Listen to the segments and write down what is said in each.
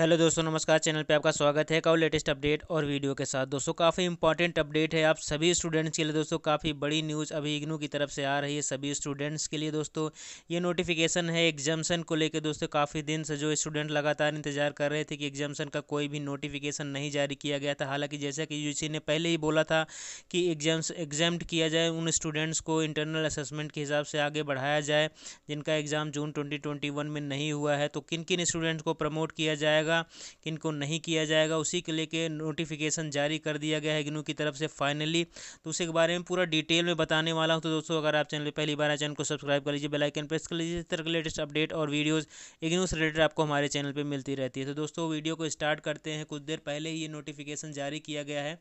hello दोस्तों नमस्कार channel पे आपका स्वागत है का लेटेस्ट अपडेट और वीडियो के साथ दोस्तों काफ़ी इंपॉर्टेंट अपडेट है आप सभी स्टूडेंट्स के लिए दोस्तों काफ़ी बड़ी न्यूज़ अभी इग्नू की तरफ से आ रही है सभी स्टूडेंट्स के लिए दोस्तों ये नोटिफिकेशन है एग्जामसन को लेकर दोस्तों काफ़ी दिन से जो स्टूडेंट लगातार इंतजार कर रहे थे कि एग्जामसन का कोई भी नोटिफिकेशन नहीं जारी किया गया था हालाँकि जैसा कि यू ने पहले ही बोला था कि एग्जाम्स एग्जाम किया जाए उन स्टूडेंट्स को इंटरनल असेसमेंट के हिसाब से आगे बढ़ाया जाए जिनका एग्ज़ाम जून ट्वेंटी में नहीं हुआ है तो किन किन स्टूडेंट्स को प्रमोट किया जाएगा जाएगा किनको नहीं किया जाएगा उसी के लेके नोटिफिकेशन जारी कर दिया गया है इग्नू की तरफ से फाइनली तो उसी के बारे में पूरा डिटेल में बताने वाला हूँ तो दोस्तों अगर आप चैनल पहली बार चैनल को सब्सक्राइब कर लीजिए बेलाइकन प्रेस कर लीजिए इस तरह के लेटेस्ट अपडेट और वीडियोज़ इग्नू से रिलेटेड आपको हमारे चैनल पर मिलती रहती है तो दोस्तों वीडियो को स्टार्ट करते हैं कुछ देर पहले ही ये नोटिफिकेशन जारी किया गया है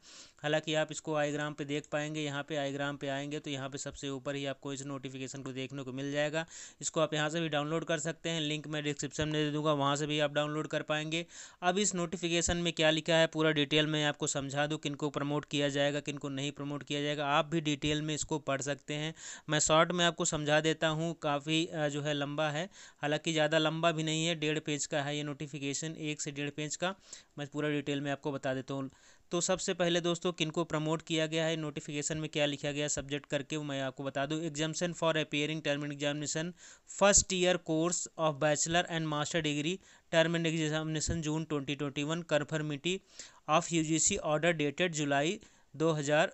हालांकि आप इसको आईग्राम पे देख पाएंगे यहाँ पे आईग्राम पे आएंगे तो यहाँ पे सबसे ऊपर ही आपको इस नोटिफिकेशन को देखने को मिल जाएगा इसको आप यहाँ से भी डाउनलोड कर सकते हैं लिंक मैं डिस्क्रिप्शन में दे दूँगा वहाँ से भी आप डाउनलोड कर पाएंगे करेंगे अब इस नोटिफिकेशन में क्या लिखा है पूरा डिटेल में आपको समझा दूँ किनको प्रमोट किया जाएगा किनको नहीं प्रमोट किया जाएगा आप भी डिटेल में इसको पढ़ सकते हैं मैं शॉर्ट में आपको समझा देता हूँ काफ़ी जो है लंबा है हालाँकि ज़्यादा लंबा भी नहीं है डेढ़ पेज का है ये नोटिफिकेशन एक से डेढ़ पेज का मैं पूरा डिटेल में आपको बता देता हूँ तो सबसे पहले दोस्तों किनको प्रमोट किया गया है नोटिफिकेशन में क्या लिखा गया सब्जेक्ट करके मैं आपको बता दूं examination for appearing term end examination first year course of bachelor and master degree term end examination June twenty twenty one conformity of U G C order dated जुलाई दो हज़ार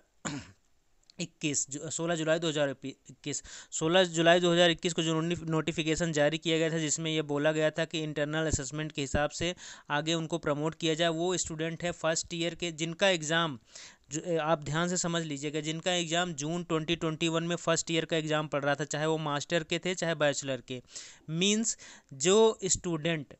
इक्कीस सोलह जुलाई दो हज़ार इक्कीस सोलह जुलाई दो हज़ार इक्कीस को जो नोटिफिकेशन जारी किया गया था जिसमें यह बोला गया था कि इंटरनल असेसमेंट के हिसाब से आगे उनको प्रमोट किया जाए वो स्टूडेंट है फर्स्ट ईयर के जिनका एग्ज़ाम जो आप ध्यान से समझ लीजिएगा जिनका एग्ज़ाम जून 2021 में फ़र्स्ट ईयर का एग्ज़ाम पड़ रहा था चाहे वो मास्टर के थे चाहे बैचलर के मीन्स जो स्टूडेंट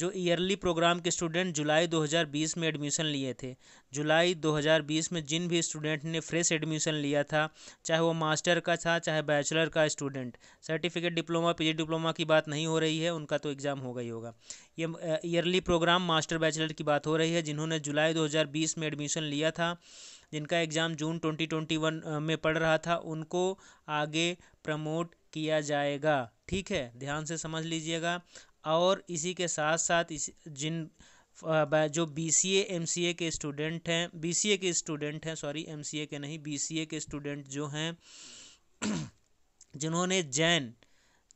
जो ईयरली प्रोग्राम के स्टूडेंट जुलाई 2020 में एडमिशन लिए थे जुलाई 2020 में जिन भी स्टूडेंट ने फ्रेश एडमिशन लिया था चाहे वो मास्टर का था चाहे बैचलर का student certificate diploma P diploma की बात नहीं हो रही है उनका तो एग्ज़ाम होगा ही होगा ये ईयरली प्रोग्राम मास्टर बैचलर की बात हो रही है जिन्होंने जुलाई दो में एडमिशन लिया था जिनका एग्ज़ाम जून ट्वेंटी में पड़ रहा था उनको आगे प्रमोट किया जाएगा ठीक है ध्यान से समझ लीजिएगा और इसी के साथ साथ इस जिन जो बी सी एम सी ए के स्टूडेंट हैं बी सी ए के स्टूडेंट हैं सॉरी एम सी ए के नहीं बी सी ए के स्टूडेंट जो हैं जिन्होंने जैन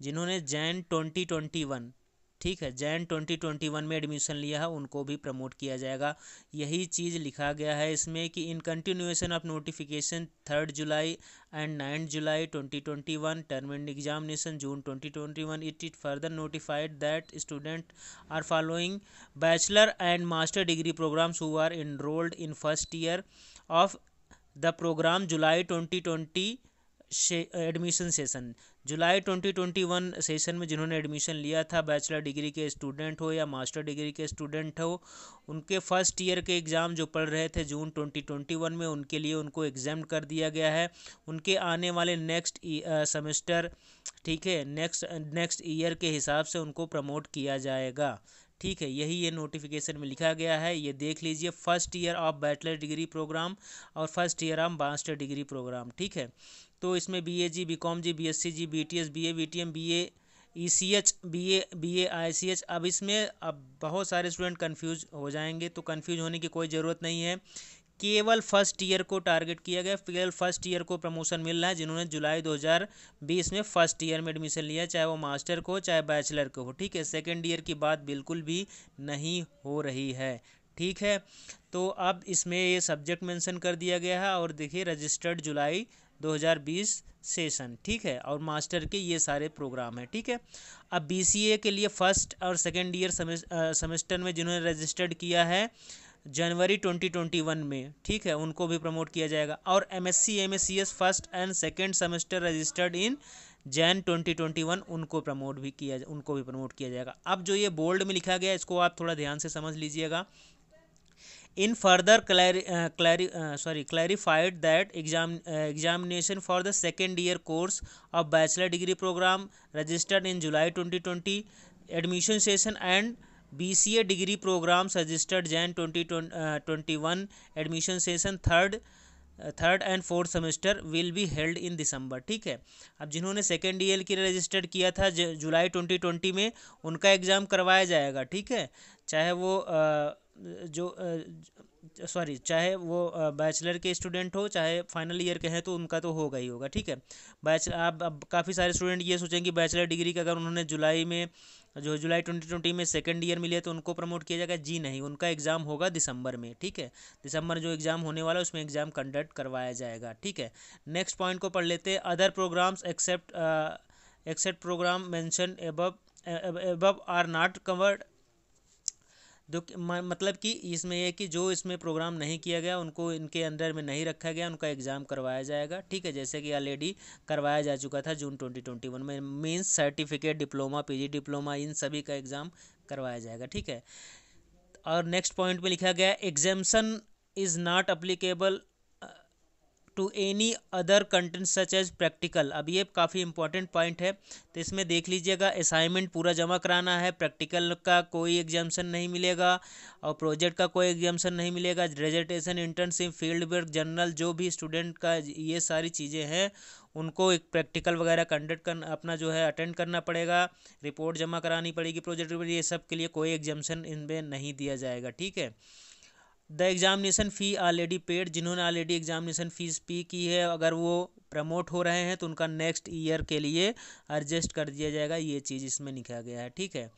जिन्होंने जैन ट्वेंटी ट्वेंटी वन ठीक है जैन 2021 में एडमिशन लिया है उनको भी प्रमोट किया जाएगा यही चीज़ लिखा गया है इसमें कि in continuation of notification third July and nine July 2021 term end examination June 2021 it it further notified that student are following bachelor and master degree programs who are enrolled in first year of the program July twenty twenty admission session July 2021 session में जिन्होंने admission लिया था bachelor degree के student हो या master degree के student हो उनके फर्स्ट ईयर के एग्ज़ाम जो पढ़ रहे थे जून 2021 में उनके लिए उनको एग्जाम कर दिया गया है उनके आने वाले नेक्स्ट सेमेस्टर e, ठीक है नेक्स्ट नेक्स्ट ईयर के हिसाब से उनको प्रमोट किया जाएगा ठीक है यही ये नोटिफिकेशन में लिखा गया है ये देख लीजिए first year of bachelor degree program और first year of master degree program ठीक है तो इसमें B A G B com G B S C G B T S B A B T M B A E C H B A B A I C H अब इसमें अब बहुत सारे student confuse हो जाएंगे तो confuse होने की कोई ज़रूरत नहीं है केवल फर्स्ट ईयर को टारगेट किया गया केवल फर्स्ट ईयर को प्रमोशन मिल रहा है जिन्होंने जुलाई 2020 में फर्स्ट ईयर में एडमिशन लिया चाहे वो मास्टर को चाहे बैचलर को हो ठीक है सेकेंड ईयर की बात बिल्कुल भी नहीं हो रही है ठीक है तो अब इसमें ये सब्जेक्ट मेंशन कर दिया गया है और देखिए रजिस्टर्ड जुलाई 2020 सेशन ठीक है और मास्टर के ये सारे प्रोग्राम हैं ठीक है अब बीसीए के लिए फर्स्ट और सेकेंड ईयर सेमेस्टर में जिन्होंने रजिस्टर्ड किया है जनवरी 2021 में ठीक है उनको भी प्रमोट किया जाएगा और M S S first and second semester registered in Jan 2021 उनको प्रमोट भी किया उनको भी प्रमोट किया जाएगा अब जो ये बोल्ड में लिखा गया इसको आप थोड़ा ध्यान से समझ लीजिएगा in further clari sorry clarified that exam examination for the second year course of bachelor degree program registered in July twenty twenty admission session and B C A degree programs registered Jan twenty twenty one admission session third third and fourth semester will be held in दिसंबर ठीक है अब जिन्होंने second year के लिए registered किया था जुलाई twenty twenty में उनका एग्ज़ाम करवाया जाएगा ठीक है चाहे वो आ, uh, जो सॉरी चाहे वो बैचलर के स्टूडेंट हो चाहे फाइनल ईयर के हैं तो उनका तो होगा ही होगा ठीक है बैच आप अब काफ़ी सारे स्टूडेंट ये सोचेंगे कि बैचलर डिग्री का अगर उन्होंने जुलाई में जो जुलाई ट्वेंटी ट्वेंटी में सेकेंड ईयर मिले तो उनको प्रमोट किया जाएगा जी नहीं उनका एग्ज़ाम होगा दिसंबर में ठीक है दिसंबर जो एग्ज़ाम होने वाला है उसमें एग्ज़ाम कंडक्ट करवाया जाएगा ठीक है नेक्स्ट पॉइंट को पढ़ लेते हैं other programs except except program mention above above are not covered जो मतलब कि इसमें यह कि जो इसमें प्रोग्राम नहीं किया गया उनको इनके अंडर में नहीं रखा गया उनका एग्ज़ाम करवाया जाएगा ठीक है जैसे कि ऑलरेडी करवाया जा चुका था जून ट्वेंटी ट्वेंटी वन में means certificate diploma PG diploma इन सभी का एग्ज़ाम करवाया जाएगा ठीक है और नेक्स्ट पॉइंट में लिखा गया examination is not applicable to any other content such as practical अब ये काफ़ी इंपॉर्टेंट पॉइंट है तो इसमें देख लीजिएगा असाइनमेंट पूरा जमा कराना है प्रैक्टिकल का कोई एग्जामेशन नहीं मिलेगा और प्रोजेक्ट का कोई एग्जामेशन नहीं मिलेगा graduation internship field work general जो भी स्टूडेंट का ये सारी चीज़ें हैं उनको एक प्रैक्टिकल वगैरह कंडक्ट करना अपना जो है अटेंड करना पड़ेगा रिपोर्ट जमा करानी पड़ेगी प्रोजेक्ट ये सब के लिए कोई एग्जामेशन इनमें नहीं दिया जाएगा ठीक है the examination fee already paid जिन्होंने ऑलरेडी एग्जामिनेशन फ़ीस पे की है अगर वो प्रमोट हो रहे हैं तो उनका नेक्स्ट ईयर के लिए एडजस्ट कर दिया जाएगा ये चीज़ इसमें लिखा गया है ठीक है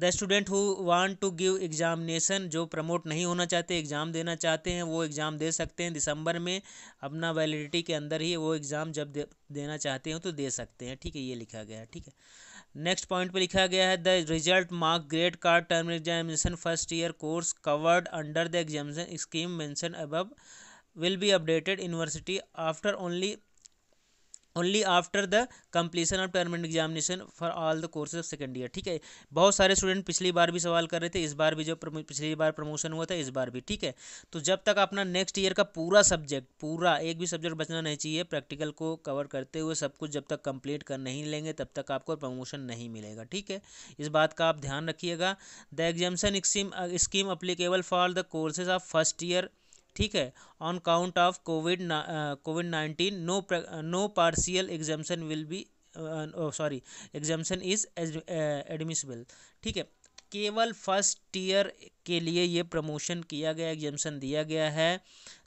the student who want to give examination जो प्रमोट नहीं होना चाहते एग्ज़ाम देना चाहते हैं वो एग्ज़ाम दे सकते हैं दिसंबर में अपना वैलिडिटी के अंदर ही वो एग्ज़ाम जब दे, देना चाहते हैं तो दे सकते हैं ठीक है ये लिखा गया है ठीक है नेक्स्ट पॉइंट पे लिखा गया है the result mark grade card term examination first year course covered under the examination scheme mention above will be updated university after only only after the completion of term end examination for all the courses of second year ठीक है बहुत सारे student पिछली बार भी सवाल कर रहे थे इस बार भी जो पिछली बार प्रमोशन हुआ था इस बार भी ठीक है तो जब तक अपना नेक्स्ट ईयर का पूरा सब्जेक्ट पूरा एक भी सब्जेक्ट बचना नहीं चाहिए प्रैक्टिकल को कवर करते हुए सब कुछ जब तक कंप्लीट कर नहीं लेंगे तब तक आपको प्रमोशन नहीं मिलेगा ठीक है इस बात का आप ध्यान रखिएगा the examination scheme scheme applicable for the courses of first year ठीक है on count of covid covid nineteen no no partial examination will be sorry examination is admissible ठीक है केवल फर्स्ट ईयर के लिए ये प्रमोशन किया गया एग्जामेशन दिया गया है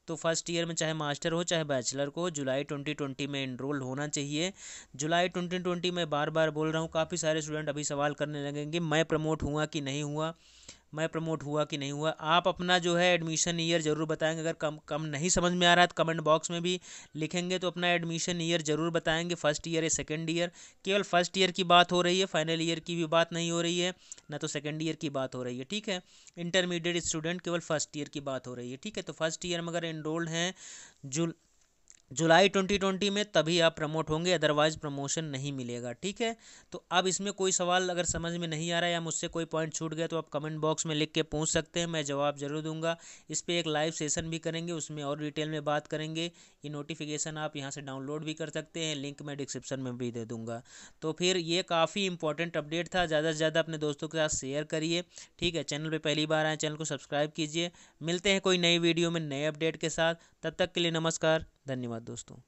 तो फर्स्ट ईयर में चाहे मास्टर हो चाहे बैचलर को जुलाई ट्वेंटी ट्वेंटी में इनरोल होना चाहिए जुलाई ट्वेंटी ट्वेंटी में बार बार बोल रहा हूँ काफ़ी सारे स्टूडेंट अभी सवाल करने लगेंगे मैं प्रमोट हुआ कि नहीं हुआ मैं प्रमोट हुआ कि नहीं हुआ आप अपना जो है एडमिशन ईयर ज़रूर बताएंगे अगर कम कम नहीं समझ में आ रहा है तो कमेंट बॉक्स में भी लिखेंगे तो अपना एडमिशन ईयर ज़रूर बताएंगे फर्स्ट ईयर या सेकेंड ईयर केवल फर्स्ट ईयर की बात हो रही है फाइनल ईयर की भी बात नहीं हो रही है ना तो सेकेंड ईयर की बात हो रही है ठीक है इंटरमीडिएट स्टूडेंट केवल फर्स्ट ईयर की बात हो रही है ठीक है तो फर्स्ट ईयर में अगर एनरोल्ड हैं जो जुलाई 2020 में तभी आप प्रमोट होंगे अदरवाइज प्रमोशन नहीं मिलेगा ठीक है तो अब इसमें कोई सवाल अगर समझ में नहीं आ रहा है या मुझसे कोई पॉइंट छूट गया तो आप कमेंट बॉक्स में लिख के पूछ सकते हैं मैं जवाब जरूर दूंगा इस पर एक लाइव सेशन भी करेंगे उसमें और डिटेल में बात करेंगे ये नोटिफिकेशन आप यहाँ से डाउनलोड भी कर सकते हैं लिंक मैं डिस्क्रिप्शन में भी दे दूँगा तो फिर ये काफ़ी इंपॉर्टेंट अपडेट था ज़्यादा से ज़्यादा अपने दोस्तों के साथ शेयर करिए ठीक है चैनल पर पहली बार आए चैनल को सब्सक्राइब कीजिए मिलते हैं कोई नई वीडियो में नए अपडेट के साथ तब तक के लिए नमस्कार धन्यवाद दोस्तों